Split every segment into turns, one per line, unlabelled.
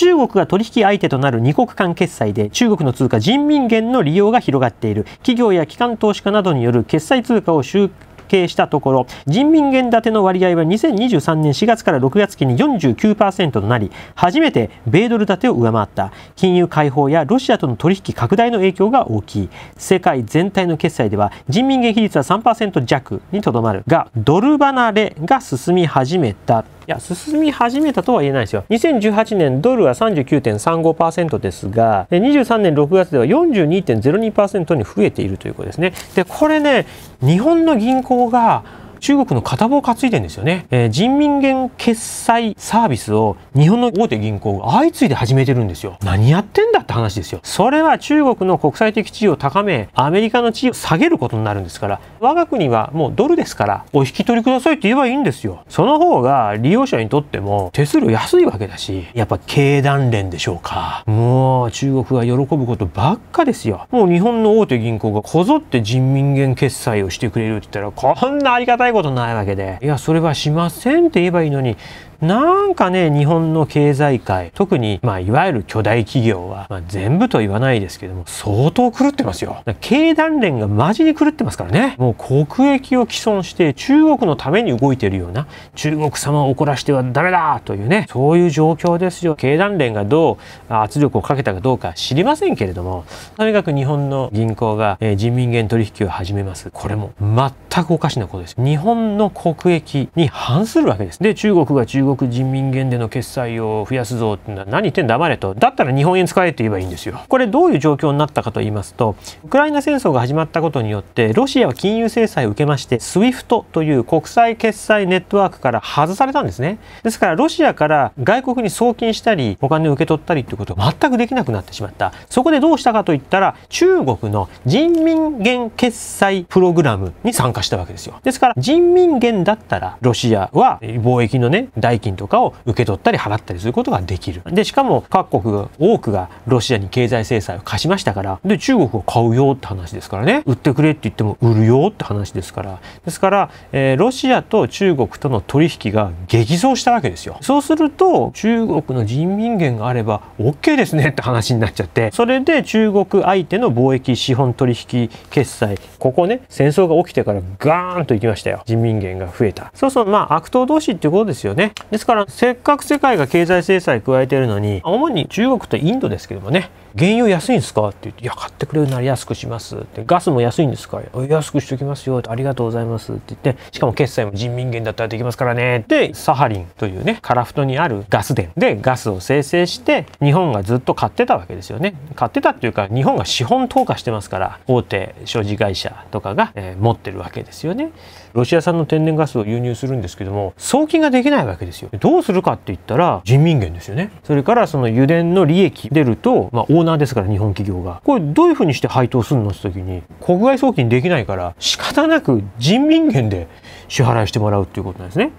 中国が取引相手となる2国間決済で中国の通貨人民元の利用が広がっている企業や機関投資家などによる決済通貨を集計したところ人民元建ての割合は2023年4月から6月期に49%となり初めて米ドル建てを上回った金融解放やロシアとの取引拡大の影響が大きい世界全体の決済では人民元比率は3%弱にとどまるがドル離れが進み始めたいや、進み始めたとは言えないですよ。2018年ドルは39.35%ですが、23年6月では42.02%に増えているということですね。で、これね、日本の銀行が中国の片棒担いでんですよね、えー、人民元決済サービスを日本の大手銀行が相次いで始めてるんですよ何やってんだって話ですよそれは中国の国際的地位を高めアメリカの地位を下げることになるんですから我が国はもうドルですからお引き取りくださいって言えばいいんですよその方が利用者にとっても手数料安いわけだしやっぱ経団連でしょうかもう中国が喜ぶことばっかですよもう日本の大手銀行がこぞって人民元決済をしてくれるって言ったらこんなありがたいいことないわけで、いや、それはしませんって言えばいいのに、なんかね、日本の経済界、特に、まあ、いわゆる巨大企業は、まあ、全部と言わないですけども、相当狂ってますよ。経団連がマジに狂ってますからね。もう国益を毀損して、中国のために動いてるような、中国様を怒らしてはダメだというね、そういう状況ですよ。経団連がどう圧力をかけたかどうか知りませんけれども、とにかく日本の銀行が、えー、人民元取引を始めます。これも全くおかしなことです。日本の国益に反するわけです。で、中国が中国国人民元での決済を増やすぞってのは何言ってんだ黙れとだったら日本円使えって言えばいいんですよこれどういう状況になったかと言いますとウクライナ戦争が始まったことによってロシアは金融制裁を受けまして SWIFT という国際決済ネットワークから外されたんですねですからロシアから外国に送金したりお金を受け取ったりってうことが全くできなくなってしまったそこでどうしたかといったら中国の人民元決済プログラムに参加したわけですよですから人民元だったらロシアは貿易のね代金とかを受け取ったり払ったりすることができるでしかも各国多くがロシアに経済制裁を課しましたからで中国を買うよって話ですからね売ってくれって言っても売るよって話ですからですから、えー、ロシアと中国との取引が激増したわけですよそうすると中国の人民元があれば OK ですねって話になっちゃってそれで中国相手の貿易資本取引決済ここね戦争が起きてからガーンと行きましたよ人民元が増えたそうそうまあ悪党同士っていうことですよねですからせっかく世界が経済制裁加えているのに主に中国とインドですけどもね原油安いんですか?」って言って「いや買ってくれるなら安くします」って「ガスも安いんですか?」「安くしときますよ」「ありがとうございます」って言ってしかも決済も人民元だったらできますからねでサハリンというね樺太にあるガス田でガスを生成して日本がずっと買ってたわけですよね買ってたっていうか日本が資本投下してますから大手所持会社とかが、えー、持ってるわけですよねロシア産の天然ガスを輸入するんですけども送金ができないわけですよどうするかって言ったら人民元ですよねそれからその油田の利益出ると、まあ、オーナーですから、日本企業が。これどういうふうにして配当するのって時に、国外送金できないから、仕方なく人民元で支払いしてもらうっていうことなんですね。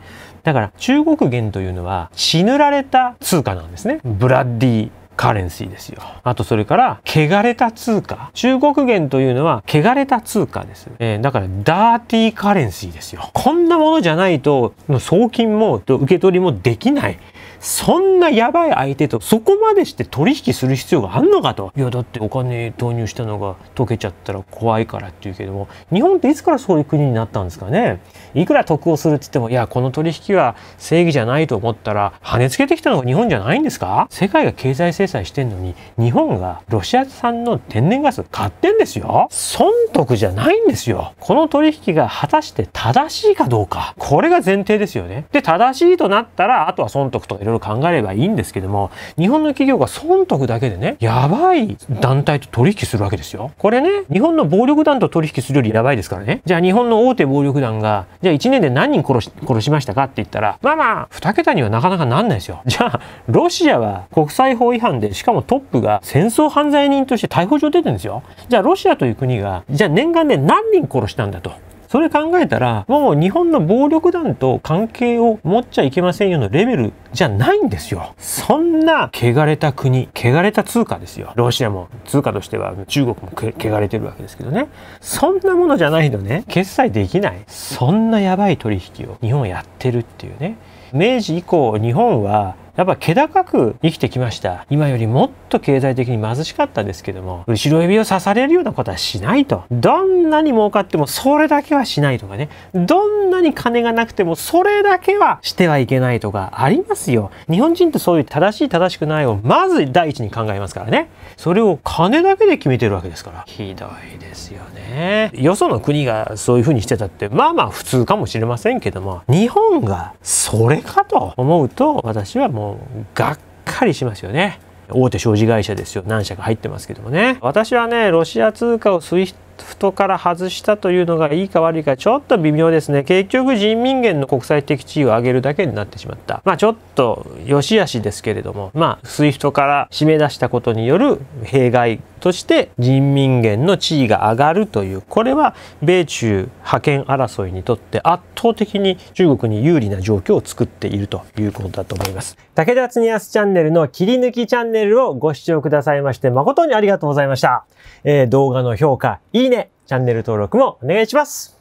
だから中国元というのは血塗られた通貨なんですね。ブラッディカレンシーですよ。あとそれから、汚れた通貨。中国元というのは、汚れた通貨です。えー、だから、ダーティーカレンシーですよ。こんなものじゃないと、送金も、受け取りもできない。そんなやばい相手とそこまでして取引する必要があんのかと。いや、だってお金投入したのが溶けちゃったら怖いからっていうけども、日本っていつからそういう国になったんですかね。いくら得をするって言っても、いや、この取引は正義じゃないと思ったら、跳ねつけてきたのが日本じゃないんですか世界が経済制裁してんのに、日本がロシア産の天然ガス買ってんですよ。損得じゃないんですよ。この取引が果たして正しいかどうか。これが前提ですよね。で、正しいとなったら、あとは損得とかいろいろろいろ考えればいいんですけども、日本の企業が損得だけでね、やばい団体と取引するわけですよ。これね、日本の暴力団と取引するよりやばいですからね。じゃあ日本の大手暴力団が、じゃあ1年で何人殺し、殺しましたかって言ったら、まあまあ、2桁にはなかなかなんないですよ。じゃあ、ロシアは国際法違反で、しかもトップが戦争犯罪人として逮捕状出てるんですよ。じゃあロシアという国が、じゃあ年間で何人殺したんだと。それ考えたら、もう日本の暴力団と関係を持っちゃいけませんよのレベルじゃないんですよ。そんな汚れた国、汚れた通貨ですよ。ロシアも通貨としては中国も汚れてるわけですけどね。そんなものじゃないのね。決済できない。そんなやばい取引を日本はやってるっていうね。明治以降日本はやっぱ気高く生きてきました。今よりもっと経済的に貧しかったですけども、後ろ指を刺されるようなことはしないと。どんなに儲かってもそれだけはしないとかね。どんなに金がなくてもそれだけはしてはいけないとかありますよ。日本人ってそういう正しい正しくないをまず第一に考えますからね。それを金だけで決めてるわけですから。ひどいですよね。よその国がそういうふうにしてたって、まあまあ普通かもしれませんけども、日本がそれかと思うと、私はもうもうがっかりしますよね。大手商事会社ですよ何社か入ってますけどもね私はねロシア通貨をスイフトから外したというのがいいか悪いかちょっと微妙ですね結局人民元の国際的地位を上げるだけになってしまったまあちょっと良し悪しですけれどもまあスイフトから締め出したことによる弊害そして人民元の地位が上がるというこれは米中覇権争いにとって圧倒的に中国に有利な状況を作っているということだと思います武田恒すチャンネルの切り抜きチャンネルをご視聴くださいまして誠にありがとうございました、えー、動画の評価いいねチャンネル登録もお願いします